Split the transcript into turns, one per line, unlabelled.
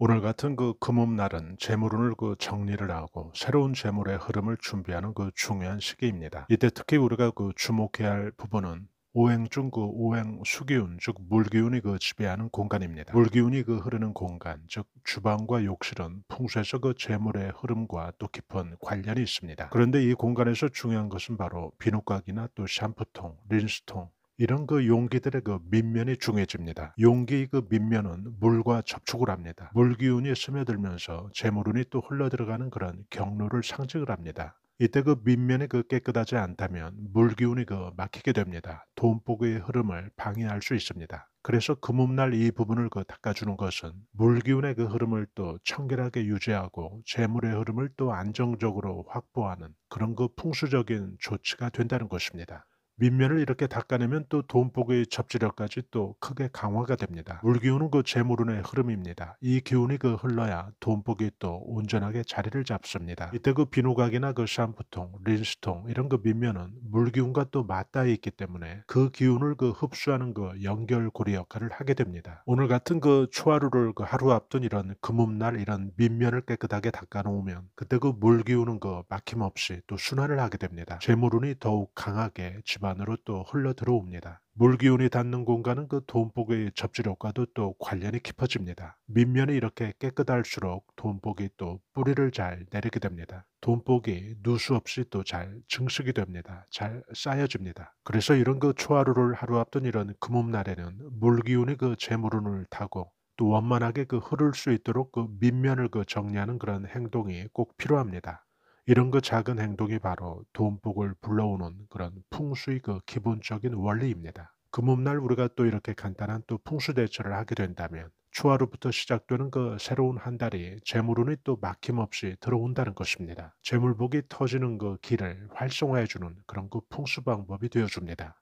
오늘 같은 그 금음날은 재물운을 그 정리를 하고 새로운 재물의 흐름을 준비하는 그 중요한 시기입니다. 이때 특히 우리가 그 주목해야 할 부분은 오행 중 그 오행 수기운 즉 물기운이 그 지배하는 공간입니다. 물기운이 그 흐르는 공간 즉 주방과 욕실은 풍수에서 그 재물의 흐름과 또 깊은 관련이 있습니다. 그런데 이 공간에서 중요한 것은 바로 비누각이나 또 샴푸통, 린스통 이런 그 용기들의 그 밑면이 중요해집니다. 용기의 그 밑면은 물과 접촉을 합니다. 물 기운이 스며들면서 재물운이 또 흘러들어가는 그런 경로를 상징을 합니다. 이때 그 밑면이 그 깨끗하지 않다면 물 기운이 그 막히게 됩니다. 돈복의 흐름을 방해할 수 있습니다. 그래서 금음날 그 이 부분을 그 닦아주는 것은 물기운의 그 흐름을 또 청결하게 유지하고 재물의 흐름을 또 안정적으로 확보하는 그런 그 풍수적인 조치가 된다는 것입니다. 밑면을 이렇게 닦아내면 또 돈복의 접지력까지 또 크게 강화가 됩니다. 물기운은 그 재물운의 흐름입니다. 이 기운이 그 흘러야 돈복이 또 온전하게 자리를 잡습니다. 이때 그 비누각이나 그 샴푸통, 린스통 이런 그 밑면은 물기운과 또 맞닿아 있기 때문에 그 기운을 그 흡수하는 그 연결고리 역할을 하게 됩니다. 오늘 같은 그 초하루를 그 하루 앞둔 이런 금음날 이런 밑면을 깨끗하게 닦아놓으면 그때 그 물기운은 그 막힘없이 또 순환을 하게 됩니다. 재물운이 더욱 강하게 집안 집안으로 또 흘러 들어옵니다. 물기운이 닿는 공간은 그 돈복의 접지력과도 또 관련이 깊어집니다. 밑면이 이렇게 깨끗할수록 돈복이 또 뿌리를 잘 내리게 됩니다. 돈복이 누수 없이 또 잘 증식이 됩니다. 잘 쌓여집니다. 그래서 이런 그 초하루를 하루 앞둔 이런 금음날에는 물기운이 그 재물운을 타고 또 원만하게 그 흐를 수 있도록 그 밑면을 그 정리하는 그런 행동이 꼭 필요합니다. 이런 그 작은 행동이 바로 돈복을 불러오는 그런 풍수의 그 기본적인 원리입니다. 금음날 그 우리가 또 이렇게 간단한 또 풍수 대처를 하게 된다면 추하루부터 시작되는 그 새로운 한 달이 재물운이 또 막힘없이 들어온다는 것입니다. 재물복이 터지는 그 길을 활성화해주는 그런 그 풍수 방법이 되어줍니다.